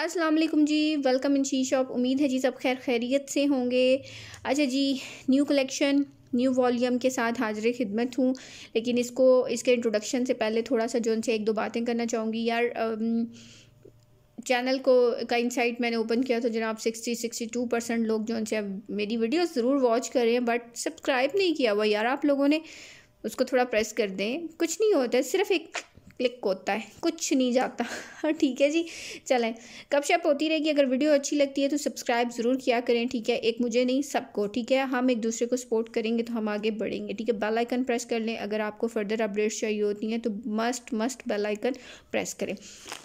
अस्सलाम वालेकुम जी वेलकम इन शी शॉप उम्मीद है जी सब खैर खैरियत से होंगे अच्छा जी न्यू कलेक्शन न्यू वॉल्यूम के साथ हाजिर खिदमत हूँ लेकिन इसको इसके इंट्रोडक्शन से पहले थोड़ा सा जो उनसे एक दो बातें करना चाहूँगी यार अम, चैनल को का इनसाइट मैंने ओपन किया तो जनाब सिक्सटी सिक्सटी टू परसेंट लोग जो उनसे मेरी वीडियो ज़रूर वॉच कर रहे हैं बट सब्सक्राइब नहीं किया हुआ यार आप लोगों ने उसको थोड़ा प्रेस कर दें कुछ नहीं होता सिर्फ एक क्लिक होता है कुछ नहीं जाता हाँ, ठीक है जी चलें कब शप होती रहेगी अगर वीडियो अच्छी लगती है तो सब्सक्राइब ज़रूर किया करें ठीक है एक मुझे नहीं सबको ठीक है हम एक दूसरे को सपोर्ट करेंगे तो हम आगे बढ़ेंगे ठीक है बेल आइकन प्रेस कर लें अगर आपको फर्दर अपडेट्स चाहिए होती हैं तो must must bell icon press करें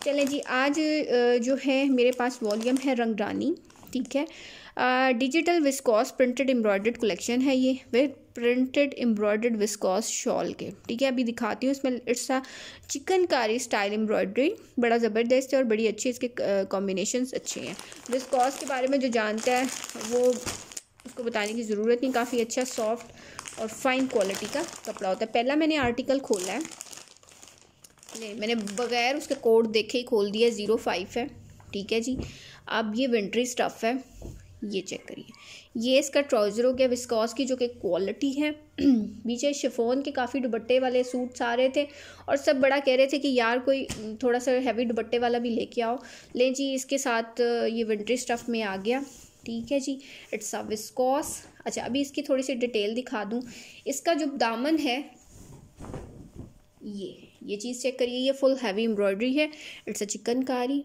चलें जी आज जो है मेरे पास वॉल्यूम है रंगरानी ठीक है digital viscose printed embroidered collection है ये with printed embroidered viscose shawl के ठीक है अभी दिखाती हूँ इसमें it's a chikankari style embroidery बड़ा ज़बरदस्त है और बड़ी अच्छी इसके कॉम्बिनेशन अच्छे हैं विस्कॉस के बारे में जो जानता है वो उसको बताने की ज़रूरत नहीं काफ़ी अच्छा सॉफ्ट और फाइन क्वालिटी का कपड़ा होता है पहला मैंने आर्टिकल खोला है नहीं मैंने बगैर उसके कोड देखे ही खोल दिया ज़ीरो फाइव है ठीक है जी अब ये विंटरी स्टफ़ है ये चेक करिए ये इसका ट्राउज़र हो गया विस्कॉस की जो कि क्वालिटी है पीछे शिफोन के काफ़ी दुबट्टे वाले सूट्स आ रहे थे और सब बड़ा कह रहे थे कि यार कोई थोड़ा सा हैवी दुबट्टे वाला भी लेके आओ ले जी इसके साथ ये विंटरी स्टफ़ में आ गया ठीक है जी इट्स अ विस्कॉस अच्छा अभी इसकी थोड़ी सी डिटेल दिखा दूँ इसका जो दामन है ये ये चीज़ चेक करिए ये फुल हैवी एम्ब्रॉयडरी है इट्स अ चिकनकारी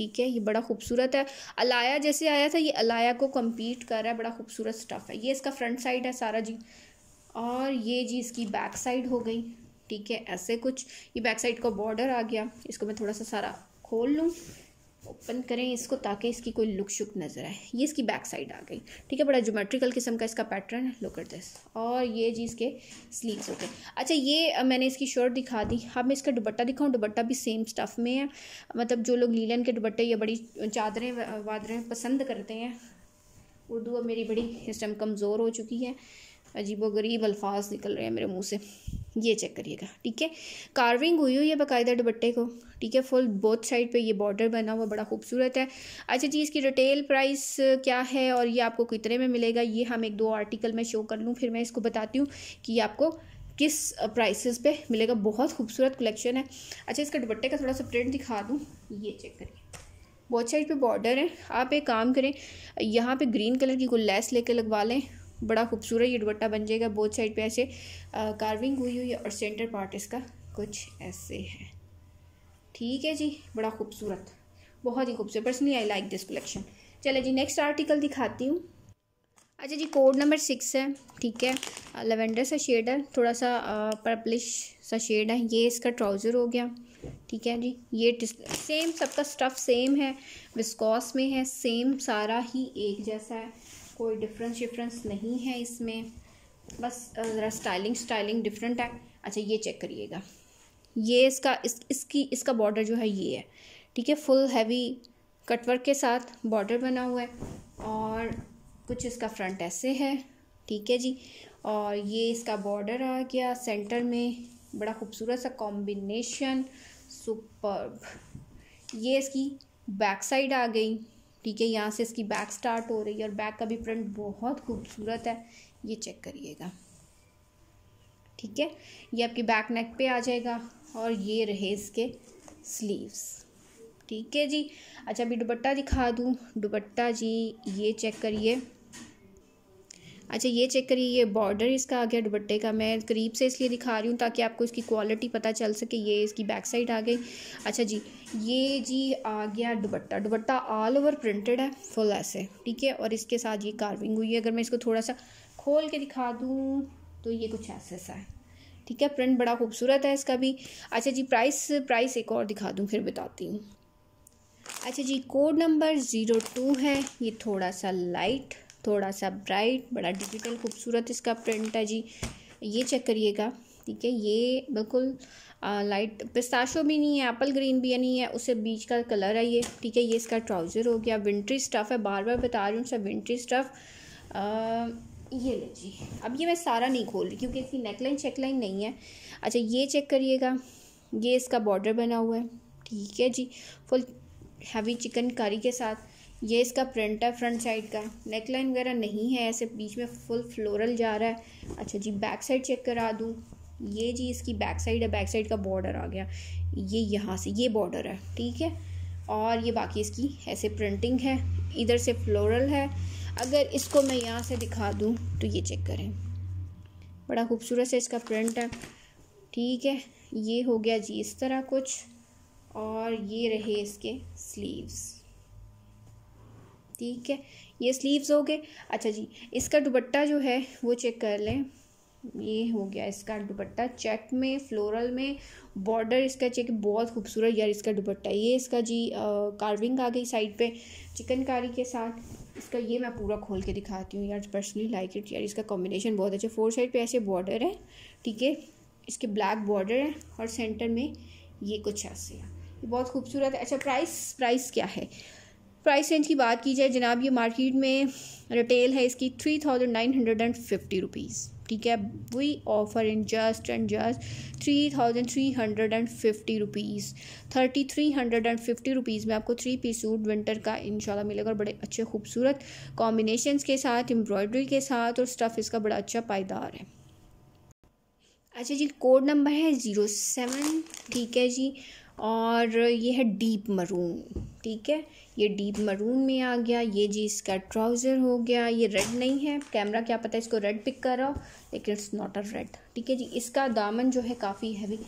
ठीक है ये बड़ा खूबसूरत है अलाया जैसे आया था ये अलाया को कम्पीट कर रहा है बड़ा खूबसूरत स्टफ़ है ये इसका फ्रंट साइड है सारा जी और ये जी इसकी बैक साइड हो गई ठीक है ऐसे कुछ ये बैक साइड का बॉर्डर आ गया इसको मैं थोड़ा सा सारा खोल लूँ ओपन करें इसको ताकि इसकी कोई लुक शुक नज़र आए ये इसकी बैक साइड आ गई ठीक है बड़ा जोमेट्रिकल किस्म का इसका पैटर्न है लुक एट दिस और ये जी इसके स्लीव्स होते हैं अच्छा ये मैंने इसकी शर्ट दिखा दी अब हाँ, मैं इसका दुबट्टा दिखाऊँ दुबट्टा भी सेम स्टफ़ में है मतलब जो लोग लीलन के दुबट्टे या बड़ी चादरें वादरें पसंद करते हैं उर्दू अब मेरी बड़ी इस टाइम कमज़ोर हो चुकी है अजीब गरीब अल्फाज निकल रहे हैं मेरे मुंह से ये चेक करिएगा ठीक है कार्विंग हुई हुई है बाकायदा दुपट्टे को ठीक है फुल बोथ साइड पे ये बॉर्डर बना हुआ बड़ा खूबसूरत है अच्छा जी इसकी रिटेल प्राइस क्या है और ये आपको कितने में मिलेगा ये हम एक दो आर्टिकल में शो कर लूँ फिर मैं इसको बताती हूँ कि आपको किस प्राइसेस पे मिलेगा बहुत खूबसूरत कलेक्शन है अच्छा इसका दुपट्टे का थोड़ा सा प्रिंट दिखा दूँ ये चेक करिए बहुत साइड पे बॉर्डर है आप एक काम करें यहाँ पे ग्रीन कलर की कोई लेस लेके लगवा लें बड़ा खूबसूरत ये दुबट्टा बन जाएगा बोथ साइड पे ऐसे कार्विंग हुई हुई है और सेंटर पार्ट इसका कुछ ऐसे है ठीक है जी बड़ा खूबसूरत बहुत ही खूबसूरत personally I like this collection चले जी नेक्स्ट आर्टिकल दिखाती हूँ अच्छा जी कोड नंबर सिक्स है ठीक है लेवेंडर सा शेड है थोड़ा सा पर्पलिश सा शेड है ये इसका ट्राउज़र हो गया ठीक है जी ये सेम सबका स्टफ़ सेम है विस्कॉस में है सेम सारा ही एक जैसा है कोई डिफरेंस डिफरेंस नहीं है इसमें बस ज़रा स्टाइलिंग स्टाइलिंग डिफरेंट है अच्छा ये चेक करिएगा ये इसका इस इसकी इसका बॉर्डर जो है ये है ठीक है फुल हैवी कटवर्क के साथ बॉर्डर बना हुआ है और कुछ इसका फ्रंट ऐसे है ठीक है जी और ये इसका बॉर्डर आ गया सेंटर में बड़ा खूबसूरत सा कॉम्बिनेशन सुपर ये इसकी बैक साइड आ गई ठीक है यहाँ से इसकी बैक स्टार्ट हो रही है और बैक का भी प्रिंट बहुत खूबसूरत है ये चेक करिएगा ठीक है ये आपकी बैक नेक पे आ जाएगा और ये रहे इसके स्लीव्स ठीक है जी अच्छा अभी दुपट्टा दिखा दूँ दुपट्टा जी ये चेक करिए अच्छा ये चेक करिए ये बॉर्डर इसका आ गया दुबट्टे का मैं करीब से इसलिए दिखा रही हूँ ताकि आपको इसकी क्वालिटी पता चल सके ये इसकी बैक साइड आ गई अच्छा जी ये जी आ गया dupatta dupatta all over printed है फुल ऐसे ठीक है और इसके साथ ये कार्विंग हुई है अगर मैं इसको थोड़ा सा खोल के दिखा दूँ तो ये कुछ ऐसे सा है ठीक है प्रिंट बड़ा खूबसूरत है इसका भी अच्छा जी प्राइस प्राइस एक और दिखा दूँ फिर बताती हूँ अच्छा जी कोड नंबर ज़ीरो टू है ये थोड़ा सा लाइट थोड़ा सा ब्राइट बड़ा डिजिटल खूबसूरत इसका प्रिंट है जी ये चेक करिएगा ठीक है ये बिल्कुल लाइट पिस्ताशो भी नहीं है एप्पल ग्रीन भी नहीं है उससे बीच का कलर है ये ठीक है ये इसका ट्राउज़र हो गया विंट्री स्टफ़ है बार बार बता रही हूँ सब विंट्री स्टफ़ ये ले जी अब ये मैं सारा नहीं खोल रही क्योंकि इसकी नेकलाइन चेकलाइन नहीं है अच्छा ये चेक करिएगा ये इसका बॉर्डर बना हुआ है ठीक है जी फुल हैवी चिकन करी के साथ ये इसका प्रिंट है फ्रंट साइड का नेक लाइन वगैरह नहीं है ऐसे बीच में फुल फ्लोरल जा रहा है अच्छा जी बैक साइड चेक करा दूँ ये जी इसकी बैक साइड है बैक साइड का बॉर्डर आ गया ये यहाँ से ये बॉर्डर है ठीक है और ये बाकी इसकी ऐसे प्रिंटिंग है इधर से फ्लोरल है अगर इसको मैं यहाँ से दिखा दूँ तो ये चेक करें बड़ा खूबसूरत से इसका प्रिंट है ठीक है ये हो गया जी इस तरह कुछ और ये रहे इसके स्लीव्स ठीक है ये स्लीव्स हो गए अच्छा जी इसका दुबट्टा जो है वो चेक कर लें ये हो गया इसका दुबट्टा चेक में फ्लोरल में बॉर्डर इसका चेक बहुत खूबसूरत यार इसका दुबट्टा ये इसका जी आ, कार्विंग आ गई साइड पे चिकनकारी के साथ इसका ये मैं पूरा खोल के दिखाती हूँ यार पर्सनली लाइक इट यार इसका कॉम्बिनेशन बहुत अच्छा फोर साइड पे ऐसे बॉर्डर है ठीक है इसके ब्लैक बॉर्डर है और सेंटर में ये कुछ ऐसे है बहुत खूबसूरत है अच्छा प्राइस प्राइस क्या है प्राइस रेंज की बात की जाए जनाब ये मार्केट में रिटेल है इसकी three thousand nine hundred and fifty rupees ठीक है we offer in just and just three thousand three hundred and fifty rupees thirty three hundred and fifty rupees में आपको थ्री पीस सूट विंटर का इनशाला मिलेगा और बड़े अच्छे खूबसूरत कॉम्बिनेशन के साथ एम्ब्रॉयडरी के साथ और स्टफ़ इसका बड़ा अच्छा पायदार है अच्छा जी कोड नंबर है ज़ीरो सेवन ठीक है जी और ये है डीप मरून ठीक है ये डीप मरून में आ गया ये जी इसका ट्राउज़र हो गया ये रेड नहीं है कैमरा क्या पता है इसको रेड पिक कर रहा हो लेकिन इट्स नॉट अ रेड ठीक है जी इसका दामन जो है काफ़ी हैवी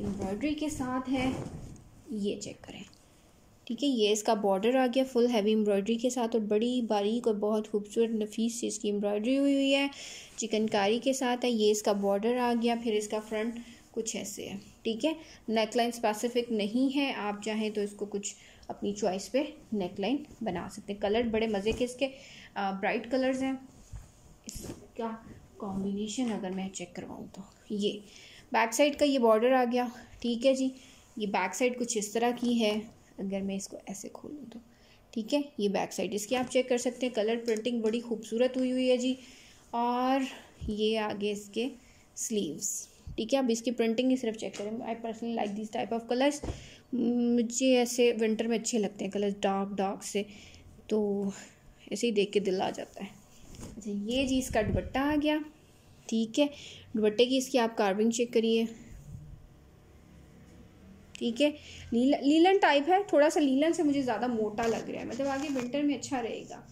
एम्ब्रॉयडरी के साथ है ये चेक करें ठीक है ये इसका बॉर्डर आ गया फुल हैवी एम्ब्रॉयडरी के साथ और बड़ी बारीक और बहुत खूबसूरत नफीस से इसकी एम्ब्रॉयडरी हुई हुई है चिकनकारी के साथ है ये इसका बॉर्डर आ गया फिर इसका फ्रंट कुछ ऐसे है ठीक है नेकलाइन स्पेसिफिक नहीं है आप चाहें तो इसको कुछ अपनी चॉइस पे नेकलाइन बना सकते हैं कलर बड़े मज़े के इसके ब्राइट कलर्स हैं इसका कॉम्बिनेशन अगर मैं चेक करवाऊँ तो ये बैक साइड का ये बॉर्डर आ गया ठीक है जी ये बैक साइड कुछ इस तरह की है अगर मैं इसको ऐसे खोलूँ तो ठीक है ये बैक साइड इसकी आप चेक कर सकते हैं कलर प्रिंटिंग बड़ी खूबसूरत हुई हुई है जी और ये आगे इसके स्लीव्स ठीक है अब इसकी प्रिंटिंग ही सिर्फ चेक करें I personally like this type of colours मुझे ऐसे विंटर में अच्छे लगते हैं कलर्स डार्क डार्क से तो ऐसे ही देख के दिल आ जाता है अच्छा ये जी इसका दुबट्टा आ गया ठीक है दुबट्टे की इसकी आप कार्विंग चेक करिए ठीक है लीला लीलन टाइप है थोड़ा सा लीलन से मुझे ज़्यादा मोटा लग रहा है मतलब आगे विंटर में अच्छा रहेगा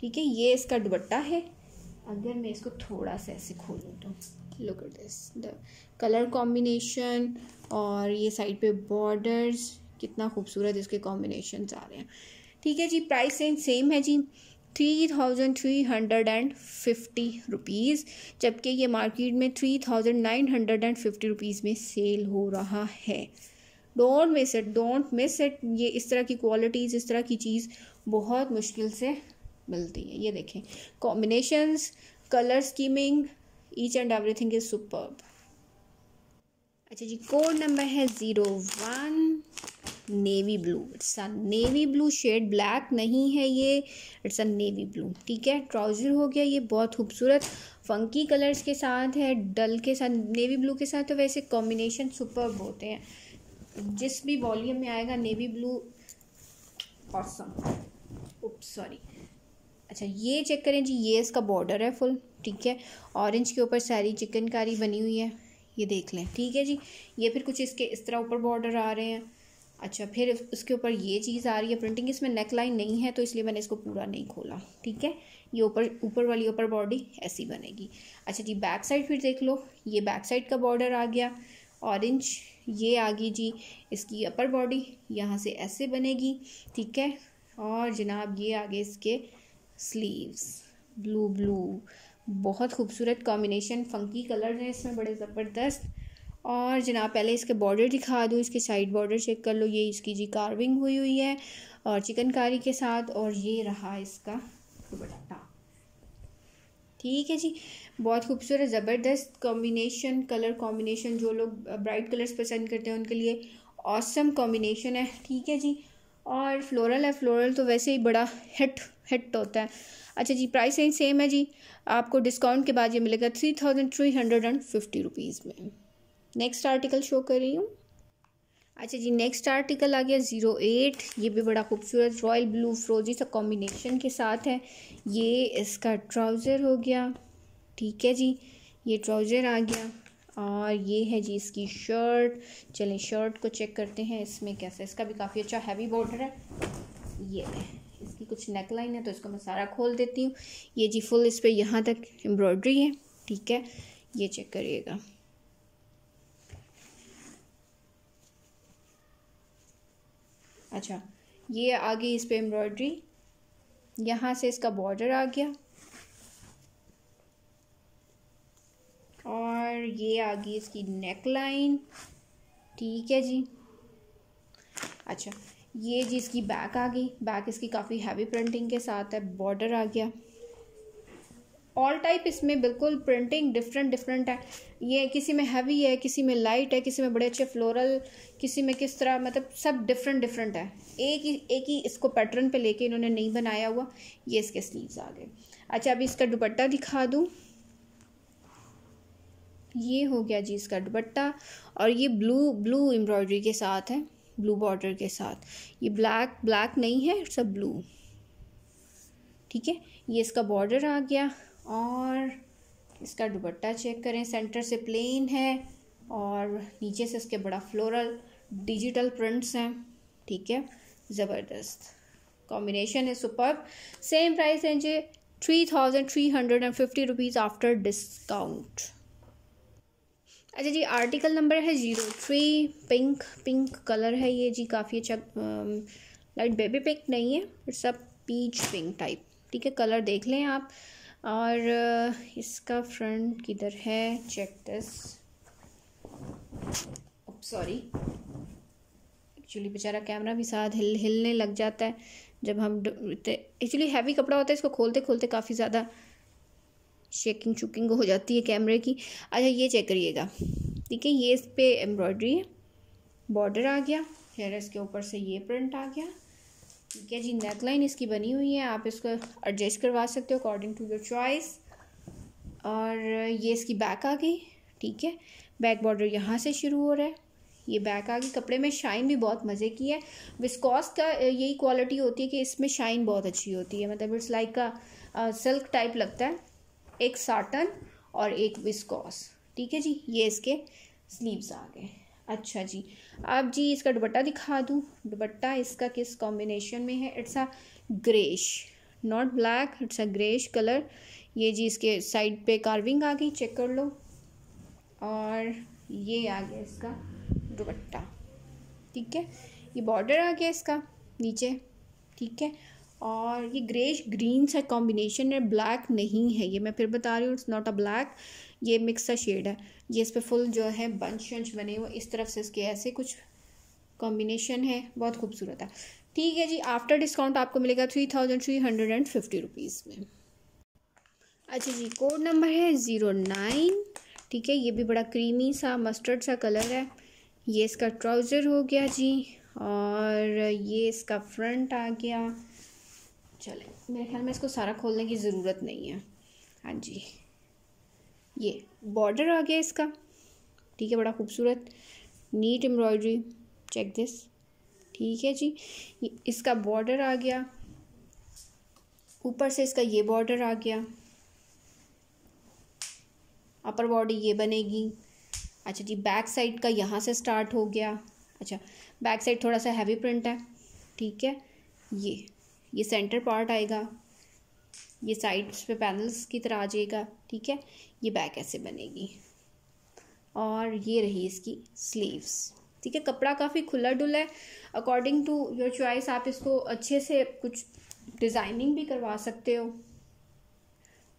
ठीक है ये इसका दुबट्टा है अगर मैं इसको थोड़ा सा ऐसे खोलूँ तो look at this the colour combination और ये साइड पे बॉर्डर्स कितना खूबसूरत इसके कॉम्बिनेशन आ रहे हैं ठीक है जी प्राइस रेंज सेम है जी three thousand three hundred and fifty rupees जबकि ये मार्केट में three thousand nine hundred and fifty rupees में सेल हो रहा है don't miss it don't miss it ये इस तरह की क्वालिटीज़ इस तरह की चीज़ बहुत मुश्किल से मिलती है ये देखें combinations colour scheming each and everything is superb अच्छा जी कोड नंबर है zero one navy blue it's a navy blue shade black नहीं है ये इट्स अ नेवी ब्लू ठीक है ट्राउज़र हो गया ये बहुत खूबसूरत फंकी कलर्स के साथ है डल के साथ नेवी ब्लू के साथ तो वैसे कॉम्बिनेशन सुपर होते हैं जिस भी वॉल्यूम में आएगा navy blue awesome oops sorry अच्छा ये चेक करें जी ये इसका बॉर्डर है फुल ठीक है ऑरेंज के ऊपर सारी चिकनकारी बनी हुई है ये देख लें ठीक है जी ये फिर कुछ इसके इस तरह ऊपर बॉर्डर आ रहे हैं अच्छा फिर उसके ऊपर ये चीज़ आ रही है प्रिंटिंग इसमें नेक लाइन नहीं है तो इसलिए मैंने इसको पूरा नहीं खोला ठीक है ये ऊपर ऊपर वाली ऊपर बॉडी ऐसी बनेगी अच्छा जी बैक साइड फिर देख लो ये बैक साइड का बॉर्डर आ गया ऑरेंज ये आ गई जी इसकी अपर बॉडी यहाँ से ऐसे बनेगी ठीक है और जनाब ये आगे इसके स्लीव्स ब्लू ब्लू बहुत खूबसूरत कॉम्बिनेशन फंकी कलर्स हैं इसमें बड़े ज़बरदस्त और जनाब पहले इसके बॉर्डर दिखा दूँ इसके साइड बॉर्डर चेक कर लो ये इसकी जी कार्विंग हुई हुई है और चिकनकारी के साथ और ये रहा इसका दुपट्टा ठीक है जी बहुत खूबसूरत ज़बरदस्त कॉम्बिनेशन कलर कॉम्बिनेशन जो लोग ब्राइट कलर्स पसंद करते हैं उनके लिए ऑसम कॉम्बिनेशन है ठीक है जी और फ्लोरल है फ्लोरल तो वैसे ही बड़ा हिट हिट होता है अच्छा जी प्राइस रेंज सेम है जी आपको डिस्काउंट के बाद ये मिलेगा three thousand three hundred and fifty rupees में नेक्स्ट आर्टिकल शो कर रही हूँ अच्छा जी नेक्स्ट आर्टिकल आ गया ज़ीरो एट ये भी बड़ा खूबसूरत रॉयल ब्लू फ्रोजी सा कॉम्बिनेशन के साथ है ये इसका ट्राउज़र हो गया ठीक है जी ये ट्राउज़र आ गया और ये है जी इसकी शर्ट चलें शर्ट को चेक करते हैं इसमें कैसा इसका भी काफ़ी अच्छा हैवी बॉर्डर है ये इसकी कुछ नेक लाइन है तो इसको मैं सारा खोल देती हूँ ये जी फुल इस पर यहाँ तक एम्ब्रॉयड्री है ठीक है ये चेक करिएगा अच्छा ये आगे इस पर एम्ब्रॉयड्री यहाँ से इसका बॉर्डर आ गया पर ये आ गई इसकी नेक लाइन ठीक है जी अच्छा ये जी इसकी बैक आ गई बैक इसकी काफ़ी हैवी प्रिंटिंग के साथ है बॉर्डर आ गया ऑल टाइप इसमें बिल्कुल प्रिंटिंग डिफरेंट डिफरेंट है ये किसी में हैवी है किसी में लाइट है किसी में बड़े अच्छे फ्लोरल किसी में किस तरह मतलब सब डिफरेंट डिफरेंट है एक ही एक ही इसको पैटर्न पे लेके इन्होंने नहीं बनाया हुआ ये इसके स्लीव्स आ गए अच्छा अभी इसका दुपट्टा दिखा दूँ ये हो गया जी इसका दुपट्टा और ये ब्लू ब्लू एम्ब्रॉयडरी के साथ है ब्लू बॉर्डर के साथ ये ब्लैक ब्लैक नहीं है इट्स अ ब्लू ठीक है ये इसका बॉर्डर आ गया और इसका दुपट्टा चेक करें सेंटर से प्लेन है और नीचे से इसके बड़ा फ्लोरल डिजिटल प्रिंट्स हैं ठीक है ज़बरदस्त कॉम्बिनेशन है सुपर सेम प्राइस है जी three thousand three hundred and fifty rupees after discount अच्छा जी आर्टिकल नंबर है zero three pink pink colour है ये जी काफ़ी अच्छा लाइट बेबी पिंक नहीं है सब पीच पिंक टाइप ठीक है कलर देख लें आप और uh, इसका फ्रंट किधर है चेक दिस सॉरी एक्चुअली बेचारा कैमरा भी साथ हिल हिलने लग जाता है जब हम एक्चुअली हैवी कपड़ा होता है इसको खोलते खोलते काफ़ी ज़्यादा शेकिंग चुकिंग हो जाती है कैमरे की अच्छा ये चेक करिएगा ठीक है ये इस पर एम्ब्रॉयडरी है बॉर्डर आ गया फिर इसके ऊपर से ये प्रिंट आ गया ठीक है जी नेकलाइन इसकी बनी हुई है आप इसको एडजस्ट करवा सकते हो अकॉर्डिंग टू योर चॉइस और ये इसकी बैक आ गई ठीक है बैक बॉर्डर यहाँ से शुरू हो रहा है ये बैक आ गई कपड़े में शाइन भी बहुत मज़े की है विस्कॉस का यही क्वालिटी होती है कि इसमें शाइन बहुत अच्छी होती है मतलब इट्स लाइक का सिल्क टाइप लगता है एक साटन और एक विस्कॉस ठीक है जी ये इसके स्लीव्स आ गए अच्छा जी अब जी इसका दुबट्टा दिखा दूँ दुबट्टा इसका किस कॉम्बिनेशन में है it's a greyish not black it's a greyish colour ये जी इसके साइड पे कार्विंग आ गई चेक कर लो और ये आ गया इसका दुबट्टा ठीक है ये बॉर्डर आ गया इसका नीचे ठीक है और ये ग्रेश ग्रीन सा कॉम्बिनेशन है ब्लैक नहीं है ये मैं फिर बता रही हूँ इट्स नॉट अ ब्लैक ये मिक्स सा शेड है ये इस पर फुल जो है बंच वंच बने हुए इस तरफ से इसके ऐसे कुछ कॉम्बिनेशन है बहुत खूबसूरत है ठीक है जी आफ्टर डिस्काउंट आपको मिलेगा three thousand three hundred and fifty rupees में अच्छा जी कोड नंबर है ज़ीरो नाइन ठीक है ये भी बड़ा क्रीमी सा मस्टर्ड सा कलर है ये इसका ट्राउज़र हो गया जी और ये इसका फ्रंट आ गया चले मेरे ख्याल में इसको सारा खोलने की ज़रूरत नहीं है हाँ जी ये बॉर्डर आ गया इसका ठीक है बड़ा खूबसूरत नीट एम्ब्रॉयडरी चेक दिस ठीक है जी इसका बॉर्डर आ गया ऊपर से इसका ये बॉर्डर आ गया अपर बॉडी ये बनेगी अच्छा जी बैक साइड का यहाँ से स्टार्ट हो गया अच्छा बैक साइड थोड़ा सा हैवी प्रिंट है ठीक है ये ये सेंटर पार्ट आएगा ये साइड्स पे पैनल्स की तरह आ जाएगा ठीक है ये बैक ऐसे बनेगी और ये रही इसकी स्लीव्स ठीक है कपड़ा काफ़ी खुला डुला है अकॉर्डिंग टू योर चॉइस आप इसको अच्छे से कुछ डिज़ाइनिंग भी करवा सकते हो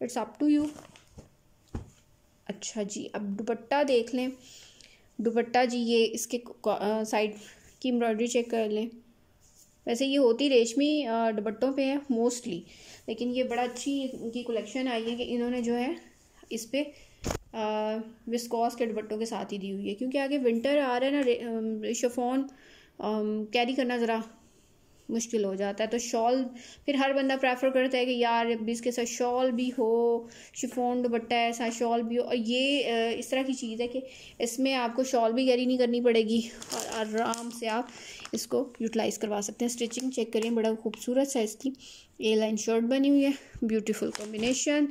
इट्स अप टू यू अच्छा जी अब दुपट्टा देख लें दुपट्टा जी ये इसके साइड की एम्ब्रॉयडरी चेक कर लें वैसे ये होती रेशमी दुपट्टों पे है मोस्टली लेकिन ये बड़ा अच्छी इनकी कलेक्शन आई है कि इन्होंने जो है इस पर विस्कॉस के दुपट्टों के साथ ही दी हुई है क्योंकि आगे विंटर आ रहा है ना शफोन कैरी करना ज़रा मुश्किल हो जाता है तो शॉल फिर हर बंदा प्रेफर करता है कि यार इसके साथ शॉल भी हो शिफोन दुपट्टा ऐसा शॉल भी हो और ये इस तरह की चीज़ है कि इसमें आपको शॉल भी कैरी नहीं करनी पड़ेगी और आराम से आप इसको यूटिलाइज़ करवा सकते हैं स्टिचिंग चेक करें बड़ा खूबसूरत सा इसकी ए लाइन शर्ट बनी हुई है ब्यूटीफुल कॉम्बिनेशन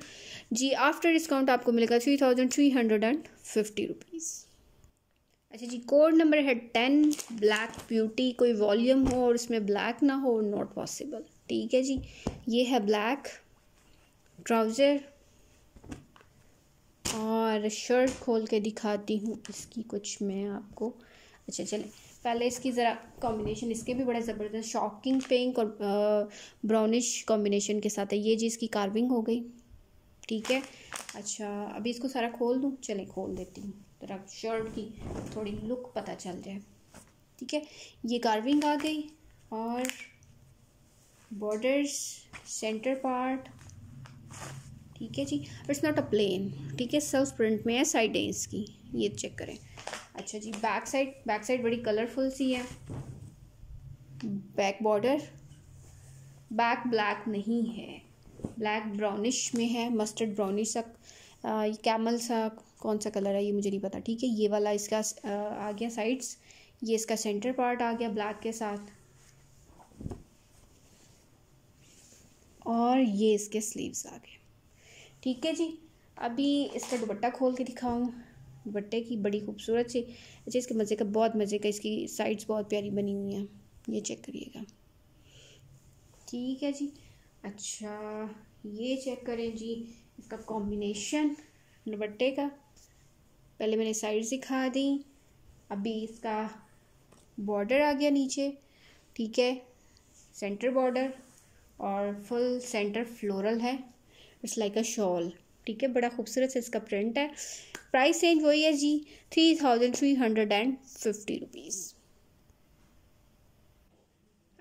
जी आफ्टर डिस्काउंट आपको मिलेगा three thousand three hundred and fifty rupees अच्छा जी कोड नंबर है टेन ब्लैक ब्यूटी कोई वॉल्यूम हो और उसमें ब्लैक ना हो नॉट पॉसिबल ठीक है जी ये है ब्लैक ट्राउज़र और शर्ट खोल के दिखाती हूँ इसकी कुछ मैं आपको अच्छा चलें पहले इसकी ज़रा कॉम्बिनेशन इसके भी बड़े ज़बरदस्त शॉकिंग पिंक और ब्राउनिश कॉम्बिनेशन के साथ है ये जी इसकी कार्विंग हो गई ठीक है अच्छा अभी इसको सारा खोल दूँ चले खोल देती हूँ ज़रा शर्ट की थोड़ी लुक पता चल जाए ठीक है ये कार्विंग आ गई और बॉर्डर्स सेंटर पार्ट ठीक है जी इट्स नॉट अ प्लेन ठीक है सेल्फ प्रिंट में है साइडें इसकी ये चेक करें अच्छा जी बैक साइड बैक साइड बड़ी कलरफुल सी है बैक बॉर्डर बैक ब्लैक नहीं है ब्लैक ब्राउनिश में है मस्टर्ड ब्राउनिश सा कैमल सा कौन सा कलर है ये मुझे नहीं पता ठीक है ये वाला इसका आ, आ गया साइड्स ये इसका सेंटर पार्ट आ गया ब्लैक के साथ और ये इसके स्लीव्स आ गए ठीक है जी अभी इसका दुपट्टा खोल के दिखाऊँ दुपट्टे की बड़ी खूबसूरत सी अच्छा इसके मज़े का बहुत मज़े का इसकी साइड्स बहुत प्यारी बनी हुई हैं ये चेक करिएगा ठीक है जी अच्छा ये चेक करें जी इसका कॉम्बिनेशन दुपट्टे का पहले मैंने साइड दिखा दी अभी इसका बॉर्डर आ गया नीचे ठीक है सेंटर बॉर्डर और फुल सेंटर फ्लोरल है इट्स लाइक अ शॉल ठीक है बड़ा खूबसूरत से इसका प्रिंट है प्राइस रेंज वही है जी three thousand three hundred and fifty rupees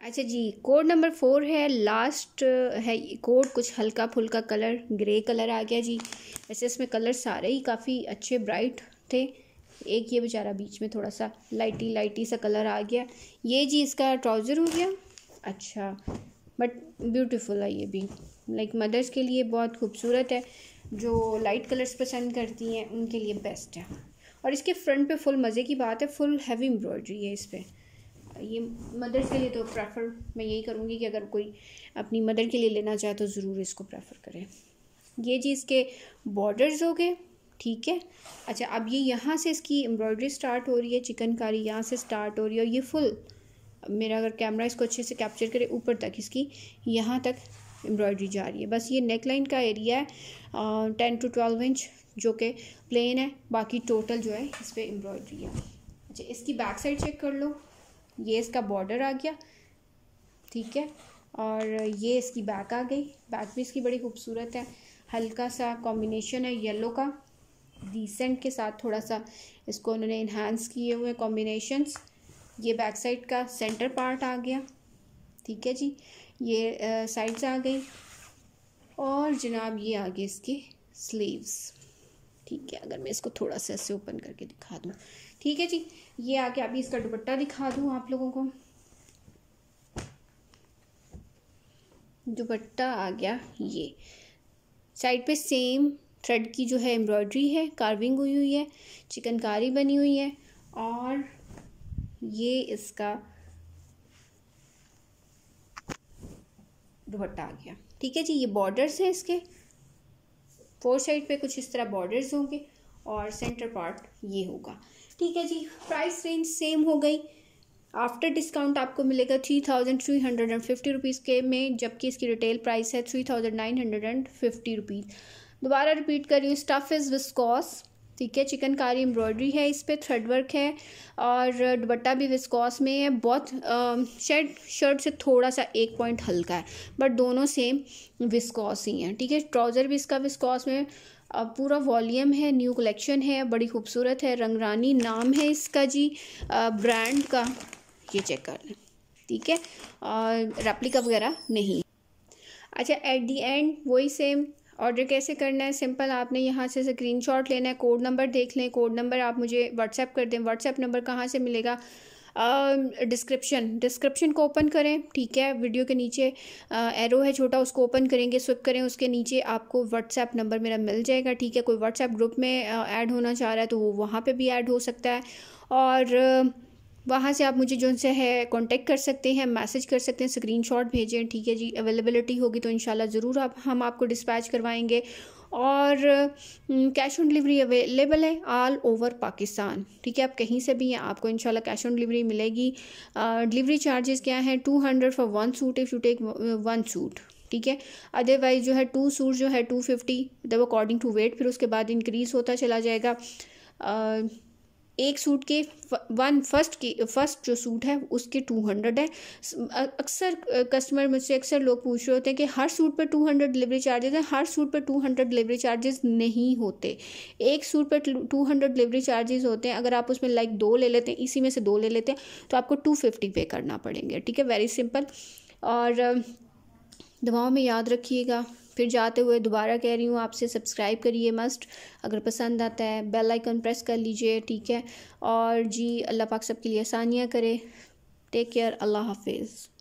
अच्छा जी कोड नंबर फोर है लास्ट है कोड कुछ हल्का फुल्का कलर ग्रे कलर आ गया जी वैसे इसमें कलर सारे ही काफ़ी अच्छे ब्राइट थे एक ये बेचारा बीच में थोड़ा सा लाइटी लाइटी सा कलर आ गया ये जी इसका ट्राउज़र हो गया अच्छा बट ब्यूटीफुल है ये भी लाइक मदर्स के लिए बहुत खूबसूरत है जो लाइट कलर्स पसंद करती हैं उनके लिए बेस्ट है और इसके फ्रंट पे फुल मज़े की बात है फुल हैवी एम्ब्रॉयडरी है इस पर ये मदर्स के लिए तो प्रेफर मैं यही करूँगी कि अगर कोई अपनी मदर के लिए लेना चाहे तो ज़रूर इसको प्रेफर करें ये जी इसके बॉर्डर्स हो गए ठीक है अच्छा अब ये यहाँ से इसकी एम्ब्रॉयडरी स्टार्ट हो रही है चिकनकारी यहाँ से स्टार्ट हो रही है और ये फुल मेरा अगर कैमरा इसको अच्छे से कैप्चर करे ऊपर तक इसकी यहाँ तक एम्ब्रॉयडरी जा रही है बस ये नेक लाइन का एरिया है टेन टू ट्वेल्व इंच जो कि प्लेन है बाकी टोटल जो है इस पर एम्ब्रॉयडरी है अच्छा इसकी बैक साइड चेक कर लो ये इसका बॉर्डर आ गया ठीक है और ये इसकी बैक आ गई बैक भी इसकी बड़ी खूबसूरत है हल्का सा कॉम्बिनेशन है येलो का डिसेंट के साथ थोड़ा सा इसको उन्होंने इन्हांस किए हुए कॉम्बिनेशंस ये बैक साइड का सेंटर पार्ट आ गया ठीक है जी ये साइड्स आ गई और जनाब ये आ गए इसके स्लीव्स ठीक है अगर मैं इसको थोड़ा सा ऐसे ओपन करके दिखा दूँ ठीक है जी ये आके अभी इसका दुपट्टा दिखा दूँ आप लोगों को दुपट्टा आ गया ये साइड पे सेम थ्रेड की जो है एम्ब्रॉयडरी है कार्विंग हुई हुई है चिकनकारी बनी हुई है और ये इसका दुपट्टा आ गया ठीक है जी ये बॉर्डर्स हैं इसके फोर साइड पे कुछ इस तरह बॉर्डर्स होंगे और सेंटर पार्ट ये होगा ठीक है जी प्राइस रेंज सेम हो गई आफ्टर डिस्काउंट आपको मिलेगा three thousand three hundred and fifty rupees के में जबकि इसकी रिटेल प्राइस है three thousand nine hundred and fifty rupees दोबारा रिपीट करी स्टफ़ इज़ विस्कॉस ठीक है चिकनकारी एम्ब्रॉयडरी है इस पर थ्रेड वर्क है और दुपट्टा भी विस्कॉस में है बहुत शर्ट शर्ट से थोड़ा सा एक पॉइंट हल्का है बट दोनों सेम विस्कॉस ही हैं ठीक है ट्राउज़र भी इसका विस्कॉस में अब पूरा वॉल्यूम है न्यू कलेक्शन है बड़ी खूबसूरत है रंगरानी नाम है इसका जी ब्रांड का ये चेक कर लें ठीक है और रेप्लिका वगैरह नहीं अच्छा एट दी एंड वही सेम ऑर्डर कैसे करना है सिंपल आपने यहाँ से शॉट लेना है कोड नंबर देख लें कोड नंबर आप मुझे व्हाट्सएप कर दें व्हाट्सएप नंबर कहाँ से मिलेगा डिस्क्रिप्शन डिस्क्रिप्शन को ओपन करें ठीक है वीडियो के नीचे एरो है छोटा उसको ओपन करेंगे स्विप करें उसके नीचे आपको व्हाट्सएप नंबर मेरा मिल जाएगा ठीक है कोई व्हाट्सएप ग्रुप में ऐड होना चाह रहा है तो वो वहाँ पर भी ऐड हो सकता है और वहाँ से आप मुझे जो उनसे है कांटेक्ट कर सकते हैं मैसेज कर सकते हैं स्क्रीनशॉट भेजें ठीक है जी अवेलेबिलिटी होगी तो इन ज़रूर आप हम आपको डिस्पैच करवाएंगे और कैश ऑन डिलीवरी अवेलेबल है ऑल ओवर पाकिस्तान ठीक है आप कहीं से भी हैं आपको इनशाला कैश ऑन डिलीवरी मिलेगी डिलीवरी चार्जेस क्या हैं two hundred for one suit if you take one suit ठीक है अदरवाइज जो है टू सूट जो है टू फिफ्टी मतलब अकॉर्डिंग टू वेट फिर उसके बाद इंक्रीज़ होता चला जाएगा uh, एक सूट के वन फर्स्ट के फर्स्ट जो सूट है उसके टू हंड्रेड है अक्सर कस्टमर मुझसे अक्सर लोग पूछ रहे होते हैं कि हर सूट पर टू हंड्रेड डिलीवरी चार्जेस हैं हर सूट पर टू हंड्रेड डिलीवरी चार्जेस नहीं होते एक सूट पर टू हंड्रेड डिलीवरी चार्जेस होते हैं अगर आप उसमें लाइक दो ले लेते हैं इसी में से दो ले लेते हैं तो आपको टू फिफ्टी पे करना पड़ेंगे ठीक है वेरी सिंपल और दवाओं में याद रखिएगा फिर जाते हुए दोबारा कह रही हूँ आपसे सब्सक्राइब करिए मस्ट अगर पसंद आता है बेल आइकन प्रेस कर लीजिए ठीक है और जी अल्लाह पाक सब के लिए आसानियाँ करे टेक केयर अल्लाह हाफिज़